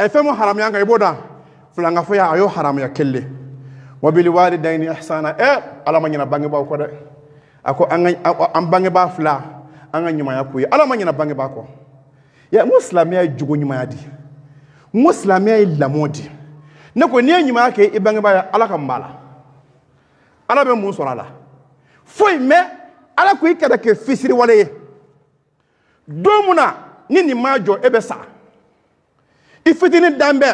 a ye fɛn mun haramuya kan i b'o da filanga fɔ ya a y'o haramuya kelen wa bili waali dayini ihsana ɛ ala ma ɲina bangebaaw kɔ dɛ a ko an ka an bangebaa fila an ka ɲumanya k'u ye ala ma ɲina bangebaa kɔ ya n ko silamɛya ye jogo ɲumanya di n ko silamɛya ye lamɔ di ne ko n'i ye ɲumanya kɛ i bangebaa ye ala ka mun b'a la ala bɛ mun sɔrɔ a la foyi mɛ ala ko i kana kɛ fisiriwale ye don mun na ni nin m'a jɔ e bɛ sa i fitini danbɛ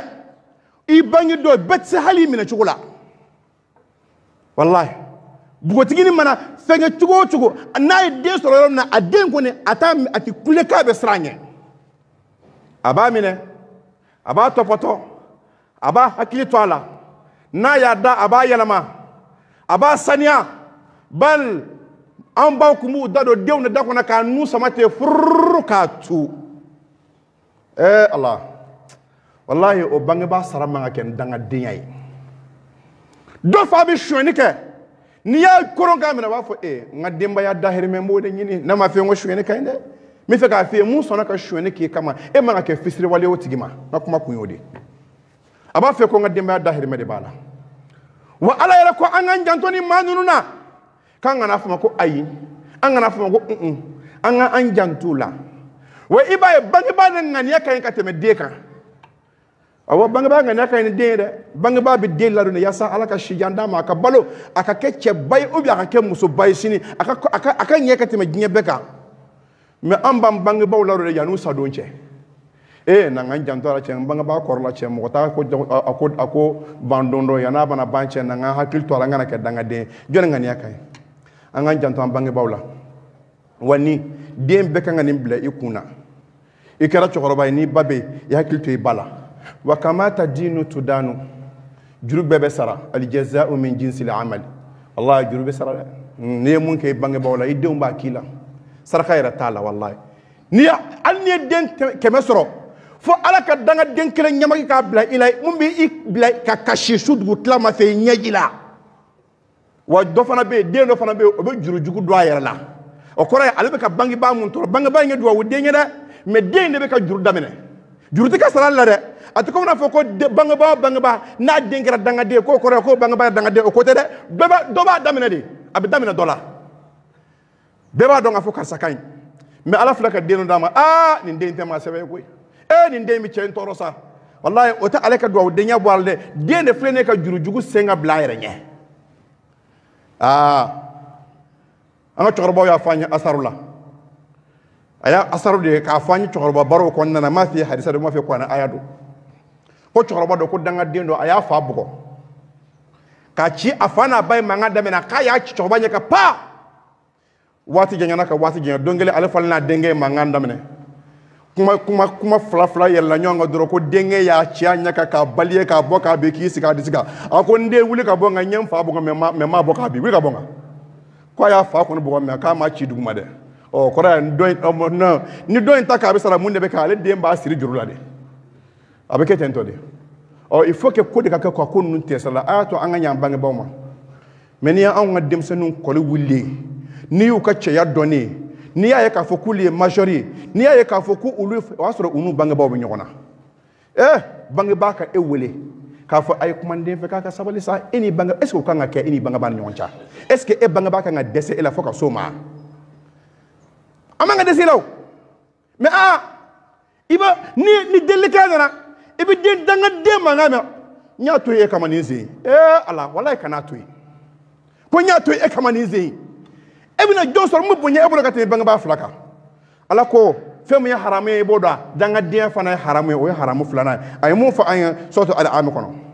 i bange do bɛɛ se hali i minɛ cogo la walahi bogotigini mana fɛnkɛ cogo o n'a ye den sɔrɔ yɔrɔ na a den kɔni a ti kule k'a bɛ siran a ɲɛ a b'a minɛ a b'a tɔpɔtɔ a b'a hakili to a la n'a y'a da a b'a yɛlɛma a b'a saniya bal an ba tun b'u da don denw de da k'a nu sama ten fururu k'a tu ɛɛ eh, ala wallahi o bangebaa sara man ka kɛ dinya yi do fa bi shoni ke n'i y'a koron k'a minɛ u e n ka dahir me n b'o de ɲini ne ma fɔ n ko ka inde mi fe k'a f'i mu sona ka shoni e ke kama e ma ke kɛ wale ye o tigi ma kuma kunyo de aba fe ko n ka dahir me de bala wa ala yɛrɛ ko an k'an janto nin na k'an kana fɔ ko ayi an kana fuma ko un un an k'an janto u la wa i e b'a ye bangebaa de ŋaniya ka ɲi ka tɛmɛ den kan awɔ bangebaa ŋaniya ka ɲi ni den ye dɛ bangebaa bɛ den ladonni yaasa ala ka si jan d'a ma a ka balo a ka kɛ cɛba ye ubiyɛn a ka kɛ musoba ye sini a ka a ka a ka ɲɛ ka tɛmɛ diɲɛ bɛɛ kan mɛ an b'an bangebaaw ladonni yann'u sadon cɛ ee na n ka n janto a la cɛ n bangebaa kɔrɔla cɛ mɔgɔ t'a ko a ko a ko ban don dɔ yann'a bɛna ban cɛ na n ka n hakili to a la n kana kɛ dangaden ye jɔnni ŋaniya ka ɲi an k'an janto an bangebaaw la wa ni den bɛɛ kan ka nin bila i kun na i kɛra cɛkɔrɔba ye n'i ba bɛ yen i hakili to i ba la wa kama tadinu tudanu juru bɛɛ bɛ sara alijazau min jinsil amali wallahi juru bɛ sara dɛ n'i ye mun kɛ i bangebaaw la i denw b'a k'i la saraka yɛrɛ t'a la wallahi n'i ya hali n'i ye den kɛmɛ sɔrɔ fo ala ka dangaden kelen ɲamaki k'a bila i la mun b'i bila ka kasi su dugu tila ma fɛ i ɲɛji la wa dɔ fana bɛ yen den dɔ fana bɛ yen o bɛ jurujugu don a yɛrɛ la o kɔrɔ ye ale bɛ ka bangebaa mun tɔɔrɔ bangebaa in ye duwawu den ye dɛ mɛ den in de bɛ ka juru daminɛ juru tɛ kɛ sara la dɛ a tɛ komi n'a fɔ ko bangebaa n'a den kɛra dangaden k'o kɔrɔ ye ko bangebaa ye dangaden o ko tɛ dɛ bɛɛ b'a dɔ de a bɛ daminɛ dɔ la bɛɛ b'a dɔn k'a fɔ karisa ka ɲi mɛ ala filɛ ka den dɔ d'a ma aa nin den tɛ maa sɛbɛ ye koyi ee nin den bɛ cɛ in tɔɔrɔ sa walayi o tɛ ale ka duwawu denya bɔ de ne ka ka bila a yɛrɛ ɲɛ aa an ka cɛkɔrɔbaw y'a fanya asarula aya asaru la a y'a asaru de ye k'a fɔ an ye cɛkɔrɔba barow na n m'a f'i hadisa don m'a f'i ye kuranɛ aya ko cɛkɔrɔba dɔ ko dangaden dɔ a y'a fa bugɔ k'a ci a fa n'a ba ye mankan daminɛ k'a y'a ci cɛkɔrɔba ɲɛ ka pa waati janyana ka waati janya don kelen ale fana n'a denkɛ ye mankan daminɛ kuma kuma kuma fila fila yɛlɛla ɲɔgɔn kan dɔrɔn ko denkɛ y'a ci a ɲɛ kan k'a baliye k'a bɔ k'a bin k'i sigi a disi kan a ko n den wuli ka bɔ n kan n ye n fa bugɔ mɛ n ma mɛ n ma bɔ k'a bin wuli ka bɔ n kan k'a y'a fa kɔni bugɔ mɛ k'a ma ci duguma dɛ oh, ɔ kɔrɔ y'a ni dɔ in ɔ ni dɔ in ta k'a bɛ sara mun de bɛ kɛ ale den b'a siri juru la de. a bɛ kɛ ten tɔ de ɔ il faut que ko de ka kɛ ko a ko ninnu tɛ sara a y'a to an ka ɲ'an bangebaaw ma mɛ n'i y'anw ka denmisɛnninw kɔli wulilen n'i y'u ka cɛya dɔnnen n'i y'a ye k'a fɔ k'olu ye majeur ye n'i y'a ye k'a fɔ k'olu o y'a sɔrɔ u n'u bangebaaw bɛ ɲɔgɔn na ee eh! bangebaa ka e wele k'a fɔ a ye kuma n den fɛ k'a ka sabali sa e ni bange est ce que o kan ka kɛ e ni bangebaa ni ɲɔgɔn cɛ est ce que e bangebaa kan ka dɛsɛ e la fo ka s'o ma an man ka dɛsɛ e la o mɛ aa i b'a ni ni delilikɛla nana i bɛ den danga den mankan mɛn n y'a to ye e kama nin sen ee eh, ala walayi kana to yen ko n y'a to ye e kama nin sen e bɛna jɔn sɔrɔ min bonya e bolo ka tɛmɛ bangebaa fila kan ala ko fɛn min ye haramu ye i b'o dɔn dangadenya fana ye haramu ye o ye haramu filanan ye a ye mun fɔ an ye sɔɔtɔ ali ami kɔnɔ.